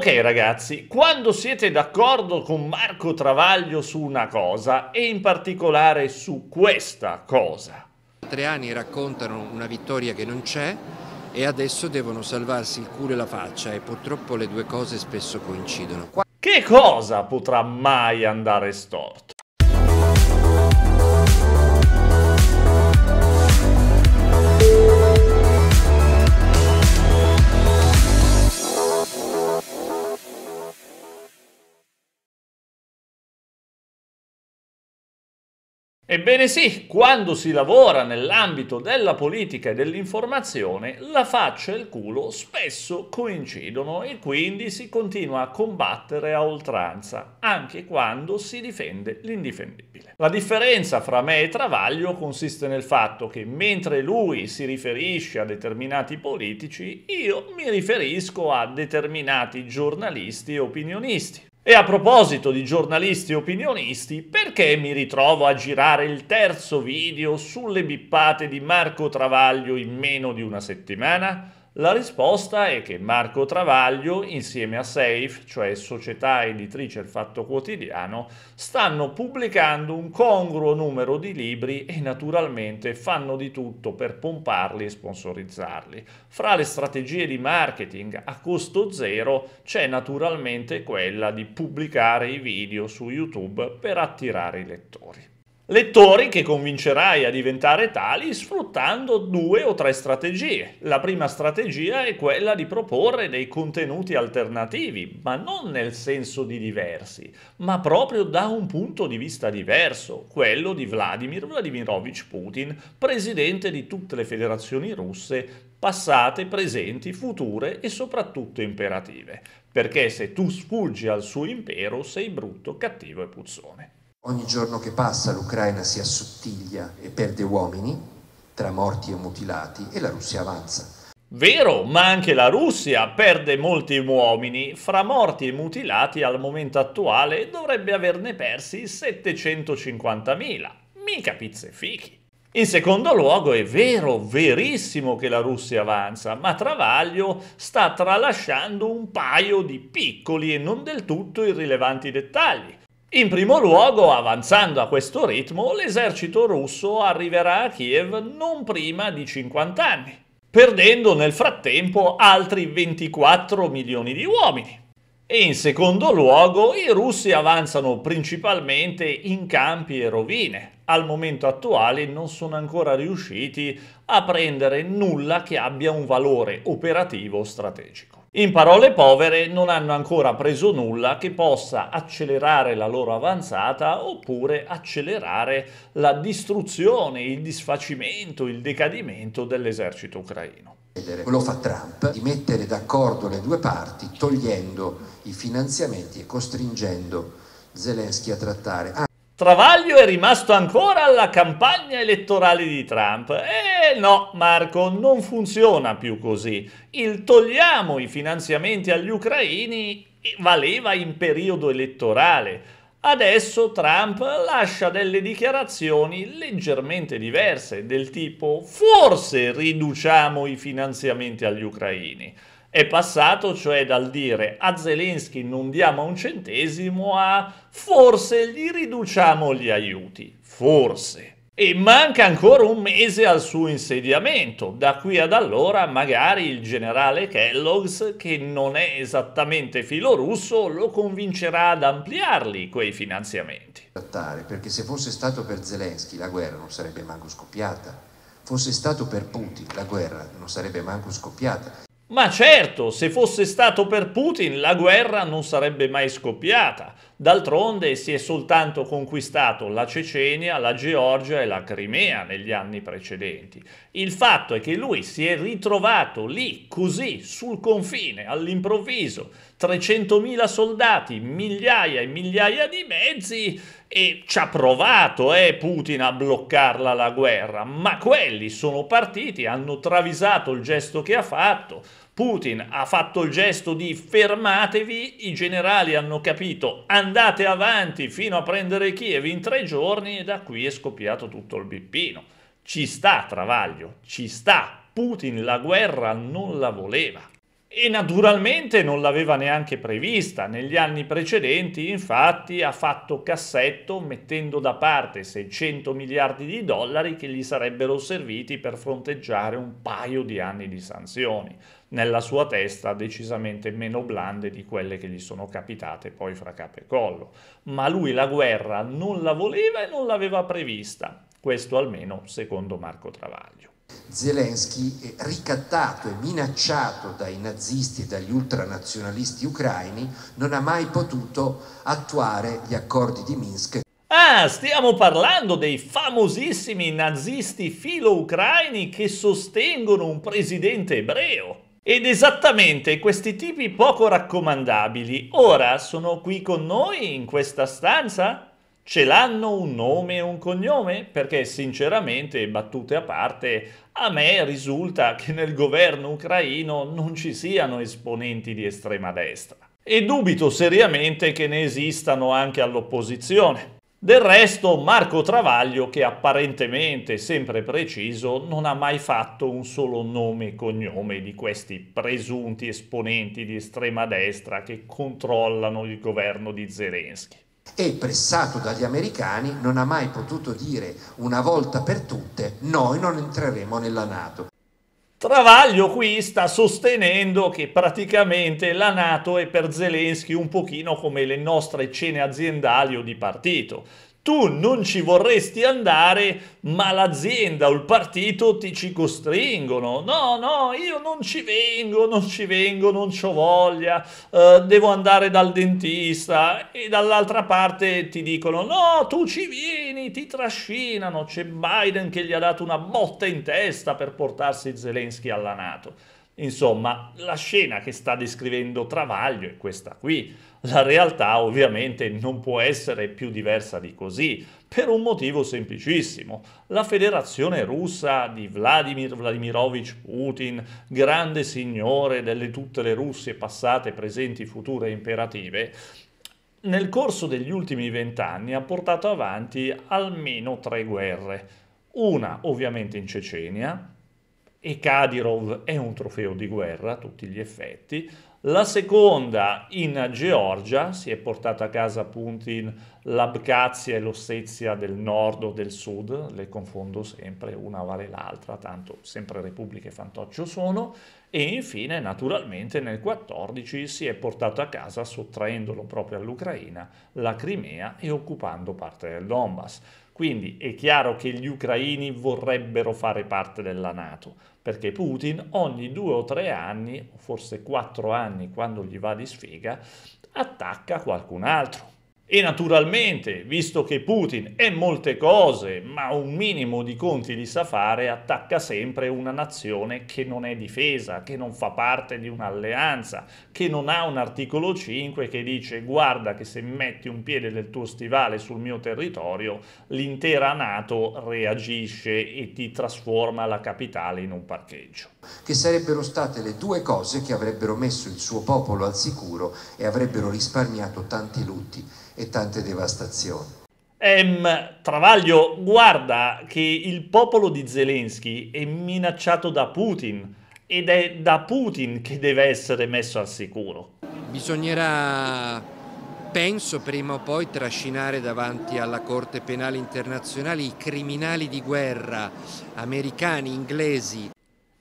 Ok ragazzi, quando siete d'accordo con Marco Travaglio su una cosa e in particolare su questa cosa. Tre anni raccontano una vittoria che non c'è e adesso devono salvarsi il culo e la faccia e purtroppo le due cose spesso coincidono. Che cosa potrà mai andare storto? Ebbene sì, quando si lavora nell'ambito della politica e dell'informazione, la faccia e il culo spesso coincidono e quindi si continua a combattere a oltranza, anche quando si difende l'indifendibile. La differenza fra me e Travaglio consiste nel fatto che mentre lui si riferisce a determinati politici, io mi riferisco a determinati giornalisti e opinionisti e a proposito di giornalisti e opinionisti, perché mi ritrovo a girare il terzo video sulle bippate di Marco Travaglio in meno di una settimana? La risposta è che Marco Travaglio insieme a SAFE, cioè Società Editrice Il Fatto Quotidiano, stanno pubblicando un congruo numero di libri e naturalmente fanno di tutto per pomparli e sponsorizzarli. Fra le strategie di marketing a costo zero c'è naturalmente quella di pubblicare i video su YouTube per attirare i lettori lettori che convincerai a diventare tali sfruttando due o tre strategie. La prima strategia è quella di proporre dei contenuti alternativi, ma non nel senso di diversi, ma proprio da un punto di vista diverso, quello di Vladimir Vladimirovich Putin, presidente di tutte le federazioni russe, passate, presenti, future e soprattutto imperative. Perché se tu sfuggi al suo impero sei brutto, cattivo e puzzone. Ogni giorno che passa l'Ucraina si assottiglia e perde uomini, tra morti e mutilati, e la Russia avanza. Vero, ma anche la Russia perde molti uomini. Fra morti e mutilati al momento attuale dovrebbe averne persi 750.000. Mica pizze fichi. In secondo luogo è vero, verissimo che la Russia avanza, ma Travaglio sta tralasciando un paio di piccoli e non del tutto irrilevanti dettagli. In primo luogo, avanzando a questo ritmo, l'esercito russo arriverà a Kiev non prima di 50 anni, perdendo nel frattempo altri 24 milioni di uomini. E in secondo luogo, i russi avanzano principalmente in campi e rovine. Al momento attuale non sono ancora riusciti a prendere nulla che abbia un valore operativo strategico. In parole povere, non hanno ancora preso nulla che possa accelerare la loro avanzata oppure accelerare la distruzione, il disfacimento, il decadimento dell'esercito ucraino. Lo fa Trump di mettere d'accordo le due parti togliendo i finanziamenti e costringendo Zelensky a trattare. Travaglio è rimasto ancora alla campagna elettorale di Trump. Eh no, Marco, non funziona più così. Il togliamo i finanziamenti agli ucraini valeva in periodo elettorale. Adesso Trump lascia delle dichiarazioni leggermente diverse, del tipo forse riduciamo i finanziamenti agli ucraini è passato cioè dal dire a Zelensky non diamo un centesimo a forse gli riduciamo gli aiuti, forse. E manca ancora un mese al suo insediamento. Da qui ad allora magari il generale Kellogg's, che non è esattamente filorusso, lo convincerà ad ampliarli quei finanziamenti. Perché se fosse stato per Zelensky la guerra non sarebbe manco scoppiata. Fosse stato per Putin la guerra non sarebbe manco scoppiata. Ma certo, se fosse stato per Putin la guerra non sarebbe mai scoppiata. D'altronde si è soltanto conquistato la Cecenia, la Georgia e la Crimea negli anni precedenti. Il fatto è che lui si è ritrovato lì, così, sul confine, all'improvviso, 300.000 soldati, migliaia e migliaia di mezzi e ci ha provato eh, Putin a bloccarla la guerra, ma quelli sono partiti, hanno travisato il gesto che ha fatto, Putin ha fatto il gesto di fermatevi, i generali hanno capito andate avanti fino a prendere Kiev in tre giorni e da qui è scoppiato tutto il bippino. Ci sta Travaglio, ci sta. Putin la guerra non la voleva e naturalmente non l'aveva neanche prevista. Negli anni precedenti, infatti, ha fatto cassetto mettendo da parte 600 miliardi di dollari che gli sarebbero serviti per fronteggiare un paio di anni di sanzioni, nella sua testa decisamente meno blande di quelle che gli sono capitate poi fra capo e collo. Ma lui la guerra non la voleva e non l'aveva prevista. Questo almeno secondo Marco Travaglio. Zelensky ricattato e minacciato dai nazisti e dagli ultranazionalisti ucraini, non ha mai potuto attuare gli accordi di Minsk. Ah, stiamo parlando dei famosissimi nazisti filo-ucraini che sostengono un presidente ebreo. Ed esattamente questi tipi poco raccomandabili ora sono qui con noi in questa stanza ce l'hanno un nome e un cognome? Perché sinceramente, battute a parte, a me risulta che nel governo ucraino non ci siano esponenti di estrema destra. E dubito seriamente che ne esistano anche all'opposizione. Del resto Marco Travaglio, che apparentemente sempre preciso, non ha mai fatto un solo nome e cognome di questi presunti esponenti di estrema destra che controllano il governo di Zelensky e pressato dagli americani non ha mai potuto dire una volta per tutte noi non entreremo nella Nato. Travaglio qui sta sostenendo che praticamente la Nato è per Zelensky un pochino come le nostre cene aziendali o di partito tu non ci vorresti andare, ma l'azienda o il partito ti ci costringono. No, no, io non ci vengo, non ci vengo, non ho voglia, eh, devo andare dal dentista. E dall'altra parte ti dicono, no, tu ci vieni, ti trascinano. C'è Biden che gli ha dato una botta in testa per portarsi Zelensky alla Nato. Insomma, la scena che sta descrivendo Travaglio è questa qui. La realtà ovviamente non può essere più diversa di così, per un motivo semplicissimo. La federazione russa di Vladimir Vladimirovich Putin, grande signore delle tutte le Russie passate, presenti, future e imperative, nel corso degli ultimi vent'anni ha portato avanti almeno tre guerre. Una ovviamente in Cecenia, e Kadyrov è un trofeo di guerra a tutti gli effetti. La seconda in Georgia, si è portata a casa punti in l'Abkhazia e l'Ossetia del nord o del sud, le confondo sempre, una vale l'altra, tanto sempre repubbliche fantoccio sono, e infine naturalmente nel 14 si è portata a casa, sottraendolo proprio all'Ucraina, la Crimea e occupando parte del Donbass. Quindi è chiaro che gli ucraini vorrebbero fare parte della Nato, perché Putin ogni due o tre anni, forse quattro anni quando gli va di sfiga, attacca qualcun altro e naturalmente, visto che Putin è molte cose, ma un minimo di conti li sa fare, attacca sempre una nazione che non è difesa, che non fa parte di un'alleanza, che non ha un articolo 5 che dice guarda che se metti un piede del tuo stivale sul mio territorio, l'intera Nato reagisce e ti trasforma la capitale in un parcheggio. Che sarebbero state le due cose che avrebbero messo il suo popolo al sicuro e avrebbero risparmiato tanti lutti e tante devastazioni. Ehm, Travaglio, guarda che il popolo di Zelensky è minacciato da Putin ed è da Putin che deve essere messo al sicuro. Bisognerà, penso, prima o poi trascinare davanti alla Corte Penale Internazionale i criminali di guerra americani, inglesi.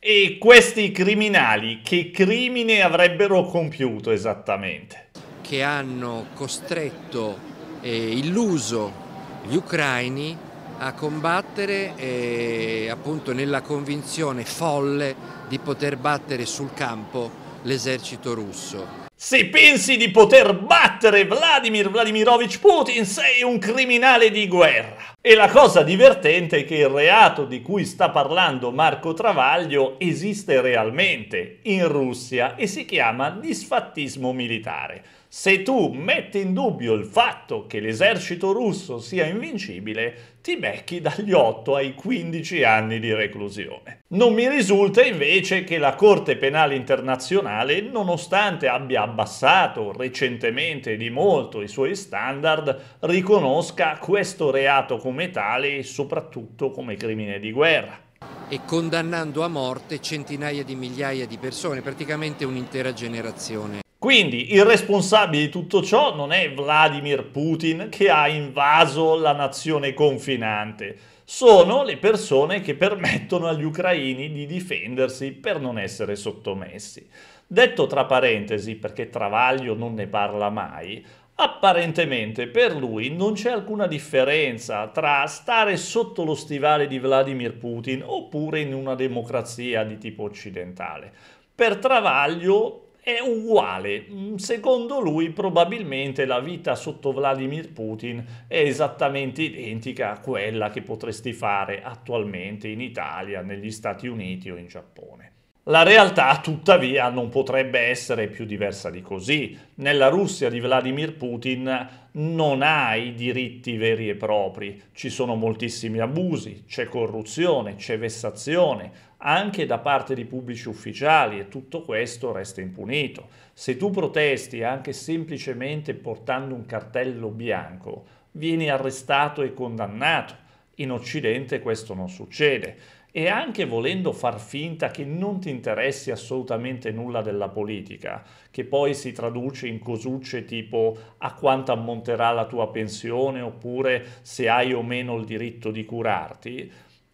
E questi criminali che crimine avrebbero compiuto esattamente? che hanno costretto, eh, illuso gli ucraini a combattere eh, appunto nella convinzione folle di poter battere sul campo l'esercito russo. Se pensi di poter battere Vladimir Vladimirovich Putin sei un criminale di guerra. E la cosa divertente è che il reato di cui sta parlando Marco Travaglio esiste realmente in Russia e si chiama disfattismo militare. Se tu metti in dubbio il fatto che l'esercito russo sia invincibile, ti becchi dagli 8 ai 15 anni di reclusione. Non mi risulta invece che la Corte Penale Internazionale, nonostante abbia abbassato recentemente di molto i suoi standard, riconosca questo reato come come tale e soprattutto come crimine di guerra. E condannando a morte centinaia di migliaia di persone, praticamente un'intera generazione. Quindi il responsabile di tutto ciò non è Vladimir Putin che ha invaso la nazione confinante, sono le persone che permettono agli ucraini di difendersi per non essere sottomessi. Detto tra parentesi, perché Travaglio non ne parla mai, Apparentemente per lui non c'è alcuna differenza tra stare sotto lo stivale di Vladimir Putin oppure in una democrazia di tipo occidentale. Per Travaglio è uguale. Mm, secondo lui probabilmente la vita sotto Vladimir Putin è esattamente identica a quella che potresti fare attualmente in Italia, negli Stati Uniti o in Giappone. La realtà tuttavia non potrebbe essere più diversa di così. Nella Russia di Vladimir Putin non hai diritti veri e propri, ci sono moltissimi abusi, c'è corruzione, c'è vessazione, anche da parte di pubblici ufficiali e tutto questo resta impunito. Se tu protesti anche semplicemente portando un cartello bianco, vieni arrestato e condannato. In Occidente questo non succede e anche volendo far finta che non ti interessi assolutamente nulla della politica, che poi si traduce in cosucce tipo a quanto ammonterà la tua pensione oppure se hai o meno il diritto di curarti,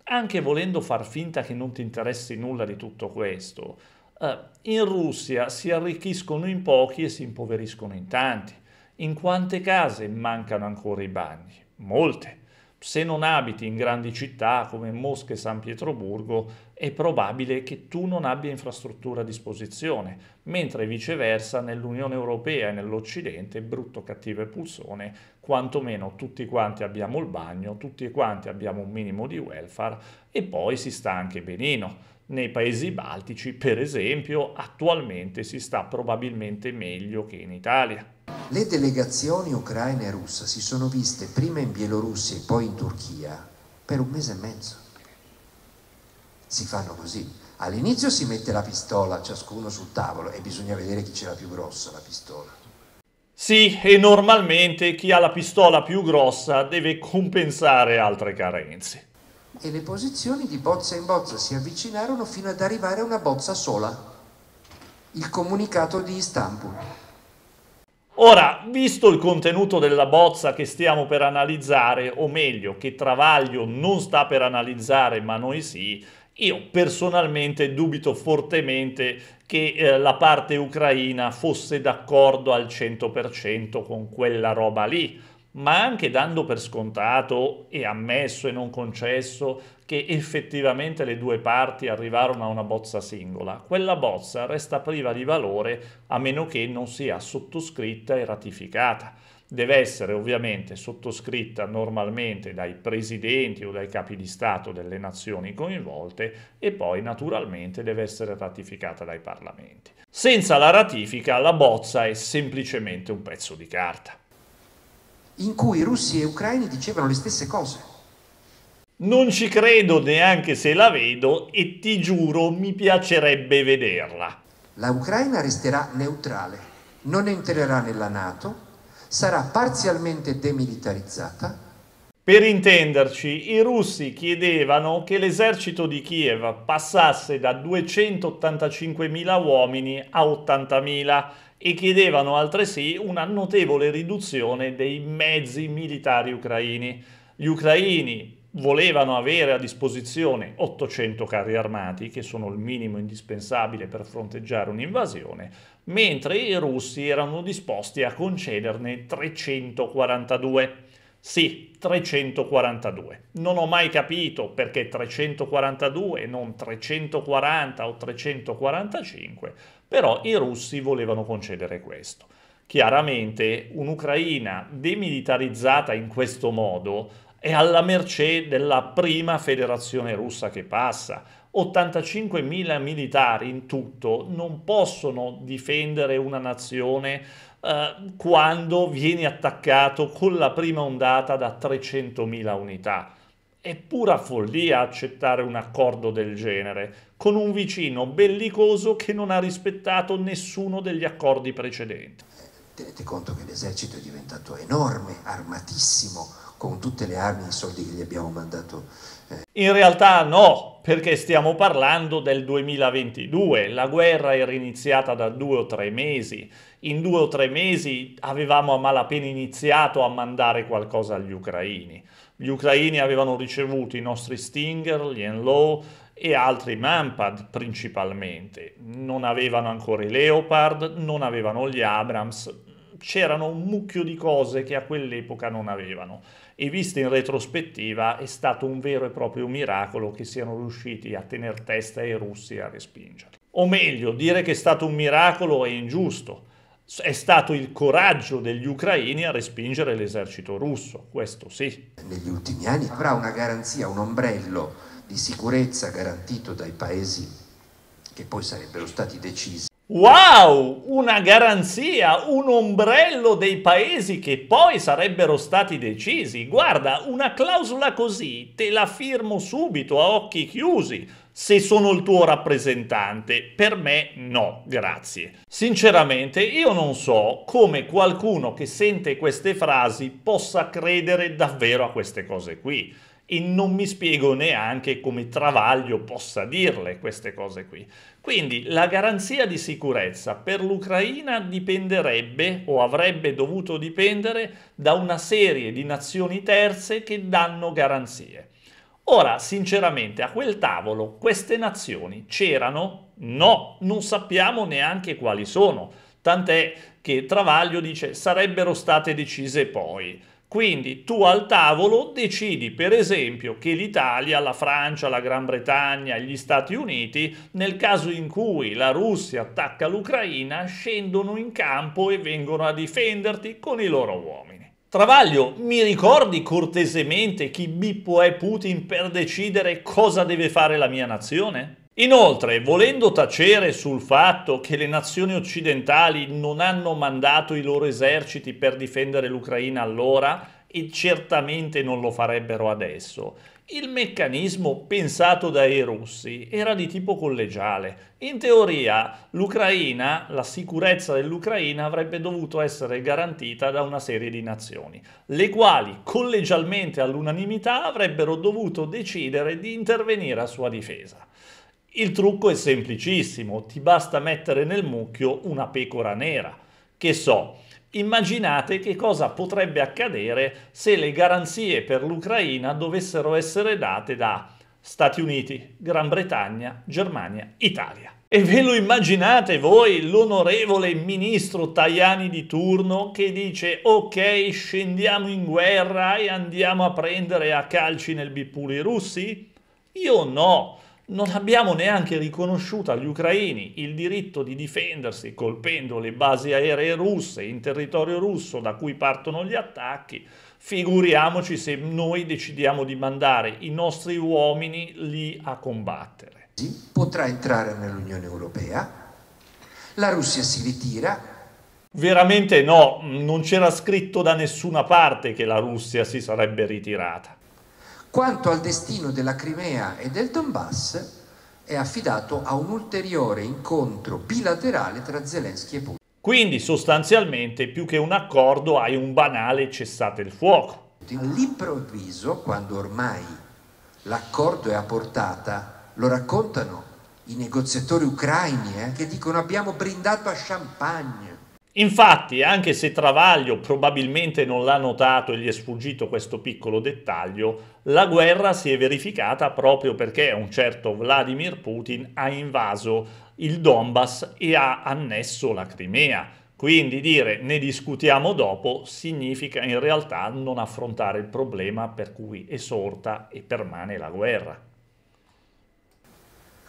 anche volendo far finta che non ti interessi nulla di tutto questo, eh, in Russia si arricchiscono in pochi e si impoveriscono in tanti. In quante case mancano ancora i bagni? Molte se non abiti in grandi città come Mosca e San Pietroburgo, è probabile che tu non abbia infrastruttura a disposizione, mentre viceversa nell'Unione Europea e nell'Occidente, brutto, cattivo e pulsone, quantomeno tutti quanti abbiamo il bagno, tutti quanti abbiamo un minimo di welfare e poi si sta anche benino nei paesi baltici, per esempio, attualmente si sta probabilmente meglio che in Italia. Le delegazioni ucraina e russa si sono viste prima in Bielorussia e poi in Turchia per un mese e mezzo. Si fanno così. All'inizio si mette la pistola ciascuno sul tavolo e bisogna vedere chi ce l'ha più grossa la pistola. Sì, e normalmente chi ha la pistola più grossa deve compensare altre carenze e le posizioni di bozza in bozza si avvicinarono fino ad arrivare a una bozza sola, il comunicato di Istanbul. Ora, visto il contenuto della bozza che stiamo per analizzare, o meglio, che Travaglio non sta per analizzare, ma noi sì, io personalmente dubito fortemente che eh, la parte ucraina fosse d'accordo al 100% con quella roba lì ma anche dando per scontato e ammesso e non concesso che effettivamente le due parti arrivarono a una bozza singola, quella bozza resta priva di valore a meno che non sia sottoscritta e ratificata. Deve essere ovviamente sottoscritta normalmente dai presidenti o dai capi di Stato delle nazioni coinvolte e poi naturalmente deve essere ratificata dai parlamenti. Senza la ratifica la bozza è semplicemente un pezzo di carta in cui russi e ucraini dicevano le stesse cose. Non ci credo neanche se la vedo e ti giuro mi piacerebbe vederla. La Ucraina resterà neutrale, non entrerà nella Nato, sarà parzialmente demilitarizzata. Per intenderci, i russi chiedevano che l'esercito di Kiev passasse da 285.000 uomini a 80.000 uomini e chiedevano altresì una notevole riduzione dei mezzi militari ucraini. Gli ucraini volevano avere a disposizione 800 carri armati, che sono il minimo indispensabile per fronteggiare un'invasione, mentre i russi erano disposti a concederne 342. Sì, 342. Non ho mai capito perché 342 e non 340 o 345, però i russi volevano concedere questo. Chiaramente un'Ucraina demilitarizzata in questo modo è alla mercé della prima federazione russa che passa. 85.000 militari in tutto non possono difendere una nazione eh, quando vieni attaccato con la prima ondata da 300.000 unità. È pura follia accettare un accordo del genere, con un vicino bellicoso che non ha rispettato nessuno degli accordi precedenti. Tenete conto che l'esercito è diventato enorme, armatissimo, con tutte le armi e i soldi che gli abbiamo mandato. Eh. In realtà no, perché stiamo parlando del 2022, la guerra era iniziata da due o tre mesi, in due o tre mesi avevamo a malapena iniziato a mandare qualcosa agli ucraini. Gli ucraini avevano ricevuto i nostri Stinger, gli Enlow e altri Mampad principalmente. Non avevano ancora i Leopard, non avevano gli Abrams, c'erano un mucchio di cose che a quell'epoca non avevano e visto in retrospettiva è stato un vero e proprio miracolo che siano riusciti a tenere testa ai russi e a respingerli. O meglio, dire che è stato un miracolo è ingiusto è stato il coraggio degli ucraini a respingere l'esercito russo, questo sì. Negli ultimi anni avrà una garanzia, un ombrello di sicurezza garantito dai paesi che poi sarebbero stati decisi. Wow, una garanzia, un ombrello dei paesi che poi sarebbero stati decisi. Guarda, una clausola così te la firmo subito a occhi chiusi se sono il tuo rappresentante. Per me no, grazie. Sinceramente io non so come qualcuno che sente queste frasi possa credere davvero a queste cose qui e non mi spiego neanche come Travaglio possa dirle queste cose qui. Quindi la garanzia di sicurezza per l'Ucraina dipenderebbe o avrebbe dovuto dipendere da una serie di nazioni terze che danno garanzie. Ora, sinceramente, a quel tavolo queste nazioni c'erano? No, non sappiamo neanche quali sono. Tant'è che Travaglio dice sarebbero state decise poi. Quindi tu al tavolo decidi per esempio che l'Italia, la Francia, la Gran Bretagna, gli Stati Uniti, nel caso in cui la Russia attacca l'Ucraina, scendono in campo e vengono a difenderti con i loro uomini. Travaglio, mi ricordi cortesemente chi Bippo è Putin per decidere cosa deve fare la mia nazione? Inoltre, volendo tacere sul fatto che le nazioni occidentali non hanno mandato i loro eserciti per difendere l'Ucraina allora, e certamente non lo farebbero adesso. Il meccanismo pensato dai russi era di tipo collegiale. In teoria l'Ucraina, la sicurezza dell'Ucraina avrebbe dovuto essere garantita da una serie di nazioni, le quali collegialmente all'unanimità avrebbero dovuto decidere di intervenire a sua difesa. Il trucco è semplicissimo, ti basta mettere nel mucchio una pecora nera. Che so, Immaginate che cosa potrebbe accadere se le garanzie per l'Ucraina dovessero essere date da Stati Uniti, Gran Bretagna, Germania, Italia. E ve lo immaginate voi l'onorevole ministro Tajani di turno che dice ok scendiamo in guerra e andiamo a prendere a calci nel bippuli russi? Io no, non abbiamo neanche riconosciuto agli ucraini il diritto di difendersi colpendo le basi aeree russe in territorio russo da cui partono gli attacchi, figuriamoci se noi decidiamo di mandare i nostri uomini lì a combattere. Potrà entrare nell'Unione Europea, la Russia si ritira, Veramente no, non c'era scritto da nessuna parte che la Russia si sarebbe ritirata. Quanto al destino della Crimea e del Donbass è affidato a un ulteriore incontro bilaterale tra Zelensky e Putin. Quindi sostanzialmente più che un accordo hai un banale cessate il fuoco. All'improvviso, quando ormai l'accordo è a portata, lo raccontano i negoziatori ucraini eh, che dicono abbiamo brindato a champagne Infatti, anche se Travaglio probabilmente non l'ha notato e gli è sfuggito questo piccolo dettaglio, la guerra si è verificata proprio perché un certo Vladimir Putin ha invaso il Donbass e ha annesso la Crimea. Quindi dire ne discutiamo dopo significa in realtà non affrontare il problema per cui è sorta e permane la guerra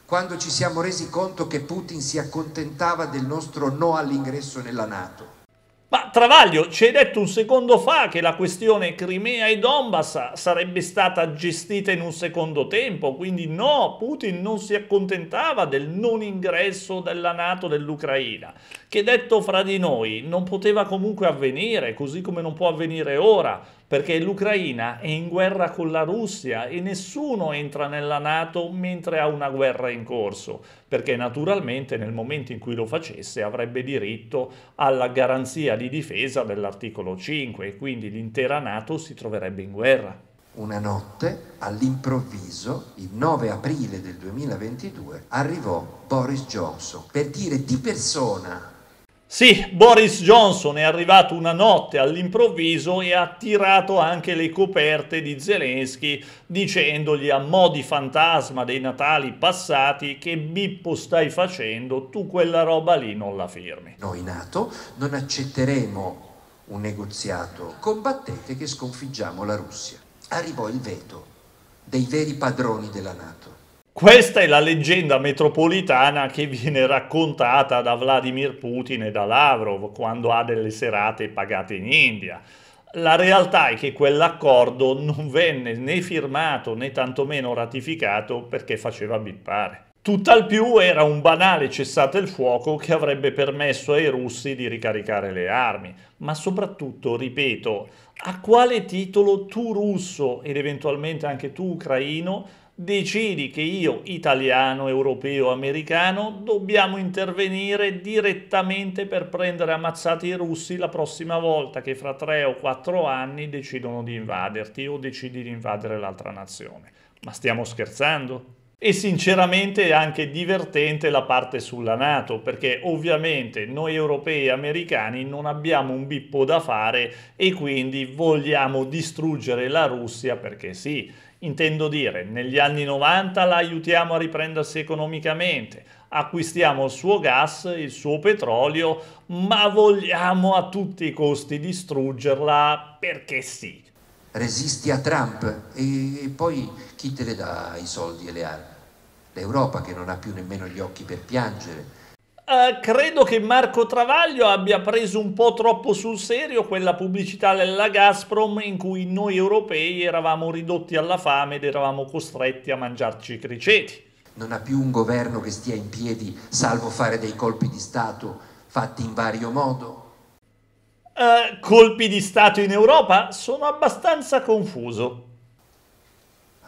quando ci siamo resi conto che Putin si accontentava del nostro no all'ingresso nella Nato. Ma Travaglio ci hai detto un secondo fa che la questione Crimea e Donbass sarebbe stata gestita in un secondo tempo, quindi no, Putin non si accontentava del non ingresso della Nato dell'Ucraina che detto fra di noi non poteva comunque avvenire, così come non può avvenire ora, perché l'Ucraina è in guerra con la Russia e nessuno entra nella Nato mentre ha una guerra in corso, perché naturalmente nel momento in cui lo facesse avrebbe diritto alla garanzia di difesa dell'articolo 5 e quindi l'intera Nato si troverebbe in guerra. Una notte, all'improvviso, il 9 aprile del 2022, arrivò Boris Johnson per dire di persona sì, Boris Johnson è arrivato una notte all'improvviso e ha tirato anche le coperte di Zelensky dicendogli a mo' di fantasma dei Natali passati che Bippo stai facendo, tu quella roba lì non la firmi. Noi Nato non accetteremo un negoziato, combattente che sconfiggiamo la Russia. Arrivò il veto dei veri padroni della Nato. Questa è la leggenda metropolitana che viene raccontata da Vladimir Putin e da Lavrov quando ha delle serate pagate in India. La realtà è che quell'accordo non venne né firmato né tantomeno ratificato perché faceva bippare. Tutt'al più era un banale cessate il fuoco che avrebbe permesso ai russi di ricaricare le armi. Ma soprattutto, ripeto, a quale titolo tu russo ed eventualmente anche tu ucraino decidi che io, italiano, europeo, americano, dobbiamo intervenire direttamente per prendere ammazzati i russi la prossima volta che fra tre o quattro anni decidono di invaderti o decidi di invadere l'altra nazione. Ma stiamo scherzando? E sinceramente è anche divertente la parte sulla Nato, perché ovviamente noi europei e americani non abbiamo un bippo da fare e quindi vogliamo distruggere la Russia perché sì. Intendo dire, negli anni 90 la aiutiamo a riprendersi economicamente, acquistiamo il suo gas, il suo petrolio, ma vogliamo a tutti i costi distruggerla perché sì. Resisti a Trump e poi chi te le dà i soldi e le armi? L'Europa che non ha più nemmeno gli occhi per piangere. Uh, credo che Marco Travaglio abbia preso un po' troppo sul serio quella pubblicità della Gazprom in cui noi europei eravamo ridotti alla fame ed eravamo costretti a mangiarci i criceti. Non ha più un governo che stia in piedi salvo fare dei colpi di Stato fatti in vario modo. Uh, colpi di Stato in Europa? Sono abbastanza confuso.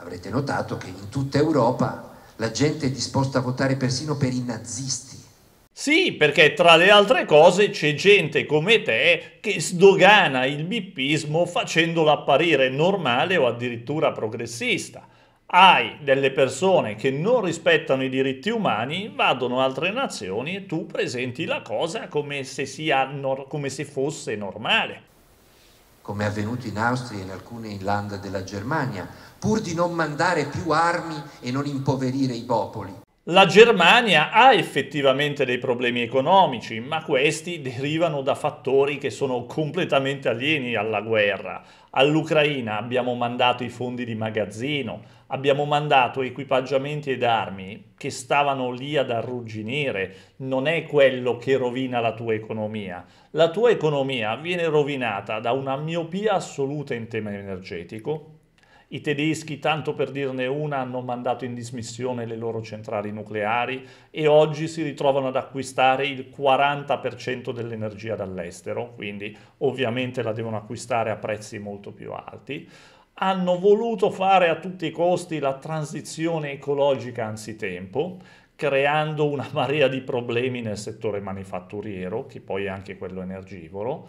Avrete notato che in tutta Europa la gente è disposta a votare persino per i nazisti. Sì, perché tra le altre cose c'è gente come te che sdogana il bippismo facendolo apparire normale o addirittura progressista. Hai delle persone che non rispettano i diritti umani, vadono altre nazioni e tu presenti la cosa come se, sia, come se fosse normale come è avvenuto in Austria e in alcune land della Germania, pur di non mandare più armi e non impoverire i popoli. La Germania ha effettivamente dei problemi economici, ma questi derivano da fattori che sono completamente alieni alla guerra. All'Ucraina abbiamo mandato i fondi di magazzino, abbiamo mandato equipaggiamenti ed armi che stavano lì ad arrugginire. Non è quello che rovina la tua economia. La tua economia viene rovinata da una miopia assoluta in tema energetico, i tedeschi, tanto per dirne una, hanno mandato in dismissione le loro centrali nucleari e oggi si ritrovano ad acquistare il 40% dell'energia dall'estero, quindi ovviamente la devono acquistare a prezzi molto più alti hanno voluto fare a tutti i costi la transizione ecologica anzitempo, creando una marea di problemi nel settore manifatturiero, che poi è anche quello energivoro,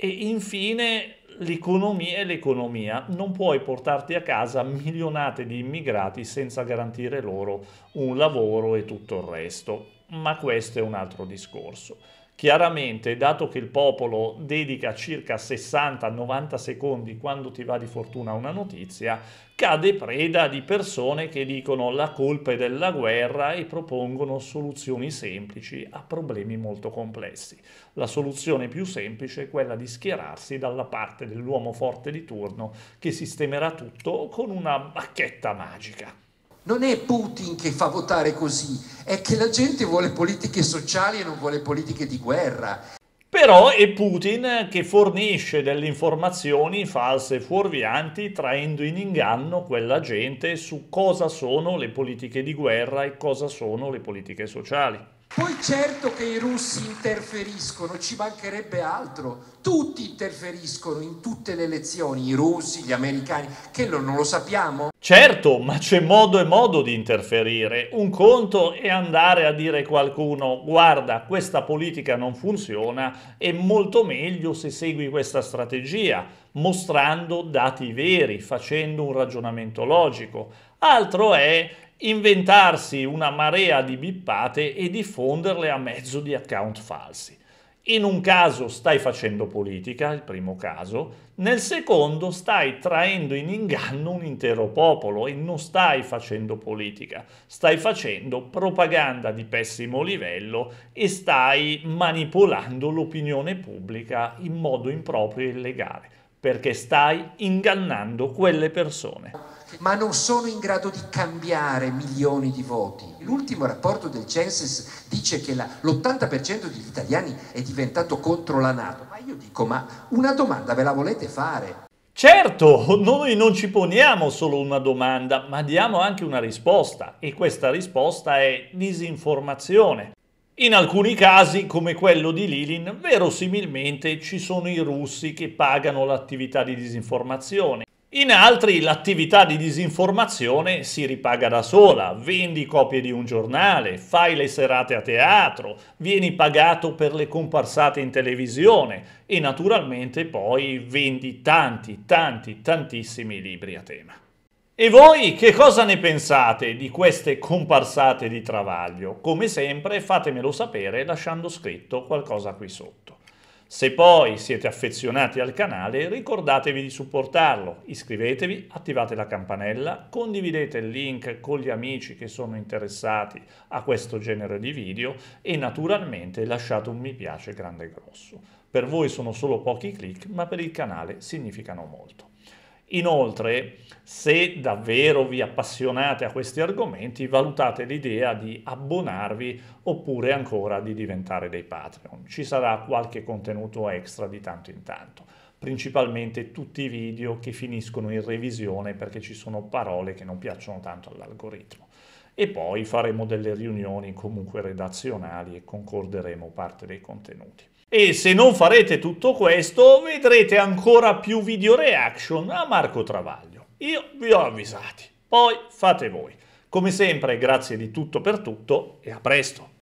e infine l'economia è l'economia. Non puoi portarti a casa milionate di immigrati senza garantire loro un lavoro e tutto il resto. Ma questo è un altro discorso. Chiaramente, dato che il popolo dedica circa 60-90 secondi quando ti va di fortuna una notizia, cade preda di persone che dicono la colpa è della guerra e propongono soluzioni semplici a problemi molto complessi. La soluzione più semplice è quella di schierarsi dalla parte dell'uomo forte di turno che sistemerà tutto con una bacchetta magica non è Putin che fa votare così, è che la gente vuole politiche sociali e non vuole politiche di guerra. Però è Putin che fornisce delle informazioni false e fuorvianti traendo in inganno quella gente su cosa sono le politiche di guerra e cosa sono le politiche sociali. Poi certo che i russi interferiscono, ci mancherebbe altro, tutti interferiscono in tutte le elezioni, i russi, gli americani, che lo, non lo sappiamo. Certo, ma c'è modo e modo di interferire. Un conto è andare a dire a qualcuno guarda, questa politica non funziona, è molto meglio se segui questa strategia, mostrando dati veri, facendo un ragionamento logico. Altro è inventarsi una marea di bippate e diffonderle a mezzo di account falsi. In un caso stai facendo politica, il primo caso, nel secondo stai traendo in inganno un intero popolo e non stai facendo politica, stai facendo propaganda di pessimo livello e stai manipolando l'opinione pubblica in modo improprio e illegale, perché stai ingannando quelle persone ma non sono in grado di cambiare milioni di voti. L'ultimo rapporto del Census dice che l'80% degli italiani è diventato contro la Nato, ma io dico, ma una domanda ve la volete fare? Certo, noi non ci poniamo solo una domanda, ma diamo anche una risposta e questa risposta è disinformazione. In alcuni casi, come quello di Lilin, verosimilmente ci sono i russi che pagano l'attività di disinformazione. In altri l'attività di disinformazione si ripaga da sola, vendi copie di un giornale, fai le serate a teatro, vieni pagato per le comparsate in televisione e naturalmente poi vendi tanti, tanti, tantissimi libri a tema. E voi che cosa ne pensate di queste comparsate di travaglio? Come sempre fatemelo sapere lasciando scritto qualcosa qui sotto. Se poi siete affezionati al canale ricordatevi di supportarlo, iscrivetevi, attivate la campanella, condividete il link con gli amici che sono interessati a questo genere di video e naturalmente lasciate un mi piace grande e grosso. Per voi sono solo pochi click, ma per il canale significano molto. Inoltre, se davvero vi appassionate a questi argomenti, valutate l'idea di abbonarvi oppure ancora di diventare dei Patreon. Ci sarà qualche contenuto extra di tanto in tanto, principalmente tutti i video che finiscono in revisione perché ci sono parole che non piacciono tanto all'algoritmo. E poi faremo delle riunioni comunque redazionali e concorderemo parte dei contenuti. E se non farete tutto questo vedrete ancora più video reaction a Marco Travaglio. Io vi ho avvisati, poi fate voi. Come sempre grazie di tutto per tutto e a presto!